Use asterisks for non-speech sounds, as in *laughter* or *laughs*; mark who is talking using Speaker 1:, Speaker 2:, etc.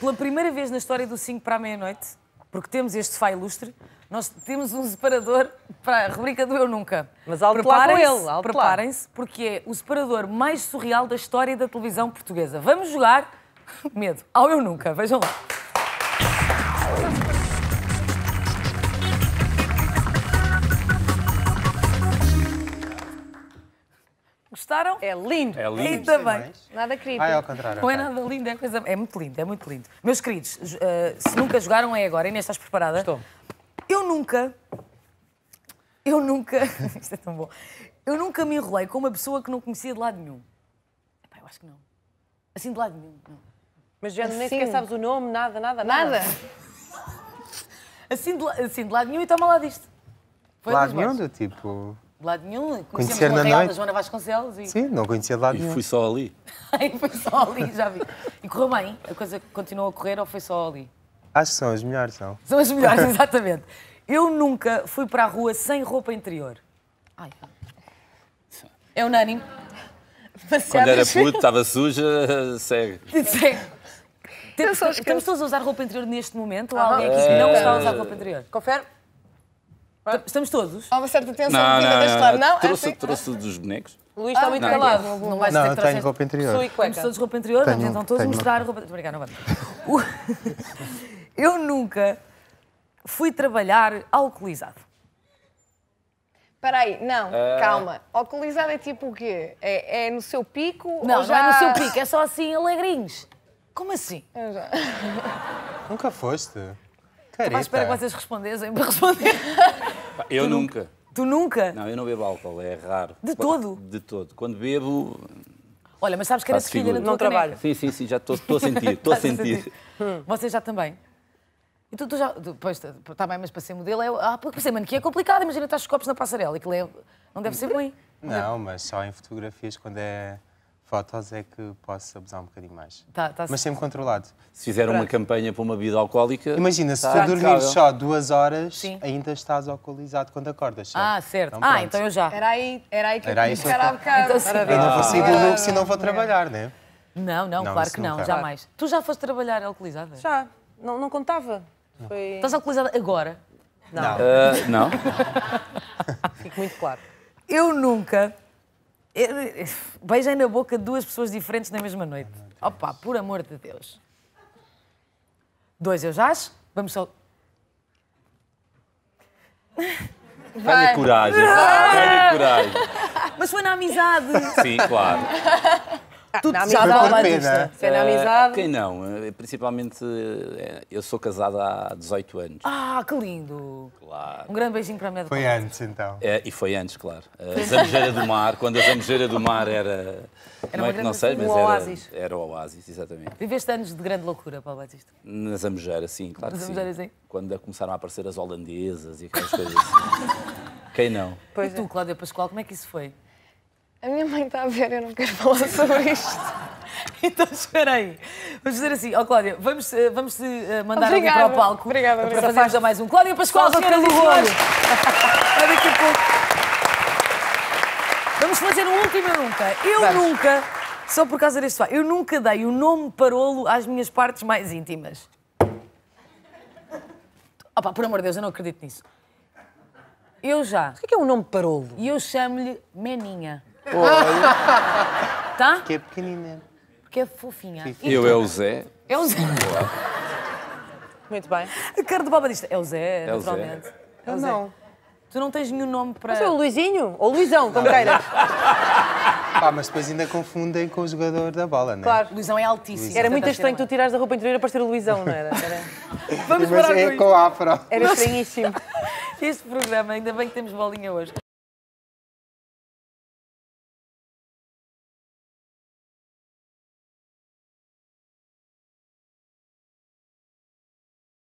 Speaker 1: pela primeira vez na história do 5 para a meia-noite, porque temos este Fá Ilustre, nós temos um separador para a rubrica do Eu Nunca. Mas alto preparem lá com ele, Preparem-se, porque é o separador mais surreal da história da televisão portuguesa. Vamos jogar, *laughs* medo, ao Eu Nunca, vejam lá. gostaram? É lindo. É lindo. Ainda bem. Mais. Nada creepy. Ah, é ao contrário. Não é nada lindo, é coisa... É muito lindo, é muito lindo. Meus queridos, uh, se nunca jogaram é agora. Inês, estás preparada? Estou. Eu nunca... Eu nunca... *laughs* Isto é tão bom. Eu nunca me enrolei com uma pessoa que não conhecia de lado nenhum. Epá, eu acho que não. Assim, de lado nenhum, não. Mas já assim... nem sequer assim. sabes o nome, nada, nada, nada. Nada? assim, de, assim, de lado nenhum e toma lá disto. Foi lado nenhum do tipo... De lado nenhum. Conhecer na Montreal, da Joana Vasconcelos. E... Sim, não conhecia de lado e nenhum. E fui só ali. *laughs* e fui só ali, já vi. E correu bem? A coisa continuou a correr ou foi só ali? Acho que são as melhores, são. São as melhores, *laughs* exatamente. Eu nunca fui para a rua sem roupa interior. Ai. É unânime. Quando era puto, estava suja, *laughs* segue. Segue. Estamos todos a usar roupa interior neste momento ou alguém aqui que não é. está a usar roupa interior? Confere. Estamos todos? Há uma certa tensão não, de vida, não, não, Não, é trouxe, assim... trouxe os bonecos. Luís está ah, muito calado. Não, vai não, não tenho roupa interior. Sui cueca. todos roupa interior, tenho, vamos então todos mostrar roupa... Obrigada, não vamos. Eu nunca fui trabalhar alcoolizado. Espera aí, não, uh... calma. Alcoolizado é tipo o quê? É, é no seu pico? Não, já... não é no seu pico, é só assim, alegrinhos. Como assim? Nunca foste? Carita. Estava à espera que vocês respondessem para responder. *laughs* Eu tu nunca. nunca. Tu nunca? Não, eu não bebo álcool, é raro. De todo? De todo. Quando bebo. Olha, mas sabes que era filha no teu trabalho. Sim, sim, sim, já *laughs* estou a sentir, estou a sentir. Vocês já também? E tu, tu já. Pois, está tá bem, mas para ser modelo é. Ah, para ser manequim é complicado, imagina estar os copos na passarela, aquilo é... não deve ser ruim. Não, mas só em fotografias, quando é fotos é que posso abusar um bocadinho mais. Tá, tá Mas sempre controlado. Se fizer uma campanha para uma vida alcoólica. Imagina, se tá, tu dormir só duas horas, Sim. ainda estás alcoolizado quando acordas. Certo? Ah, certo. Então, ah, então eu já. Era aí, era aí que era eu queria ficar há Então, sim. eu não vou sair do look se não vou trabalhar, né? não é? Não, não, claro que não, nunca. jamais. Tu já foste trabalhar alcoolizada? Já, não, não contava. Foi... Estás alcoolizada agora? Não. Ah, não. Uh, *laughs* não. Fico muito claro. Eu nunca Beijem na boca duas pessoas diferentes na mesma noite. Opa, por amor de Deus. Dois, eu já acho. Vamos só. Tenha coragem, tenha coragem. Mas foi na amizade. Sim, claro. Ah, *laughs* tudo sabe vale a pena. amizade. Uh, quem não? Eh, principalmente, eh, eu sou casada há 18 anos. Ah, que lindo! Claro. Um grande beijinho para a minha Foi antes, então. É, e foi antes, claro. A Zambujeira do Mar, quando a Zambujeira do Mar era... era não é que não sei, assim, mas era, oásis. era o oásis, exatamente. Viveste anos de grande loucura, Paulo Batista? Na Zambujeira, sim, claro Na que sim. Quando começaram a aparecer as holandesas e aquelas coisas assim. *laughs* quem não? Pois e tu, é. Cláudia Pascoal, como é que isso foi? A minha mãe está a ver, eu não quero falar sobre isto. *laughs* então, espera aí. Vamos dizer assim, ó oh, Cláudia, vamos, eh, vamos te eh, mandar obrigada, alguém para o palco obrigada, obrigada. para fazermos mais um. Cláudia Pascoal, Cláudia pelo olho. Olha daqui a pouco. Vamos fazer um último eu nunca. Eu vamos. nunca, só por causa deste fato, eu nunca dei o nome parolo às minhas partes mais íntimas. Opa, por amor de Deus, eu não acredito nisso. Eu já. O que é, que é um nome parolo? E eu chamo-lhe Meninha. Tá? Porque é pequenina. Porque é fofinha. Eu é o Zé. É o Zé. Muito bem. A cara do Baba diz é o Zé, é o Zé. é não. Zé. Tu não tens nenhum nome para. Mas é o Luizinho? Ou Luizão, como queiras. Pá, mas depois ainda confundem com o jogador da bola, não é? Claro. Luizão é altíssimo. Luizão. Era muito estranho que tu tirares da roupa interior para ser o Luizão, não era? era... Vamos mas parar é com, com afro. Era estranhíssimo. *laughs* Este programa, ainda bem que temos bolinha hoje.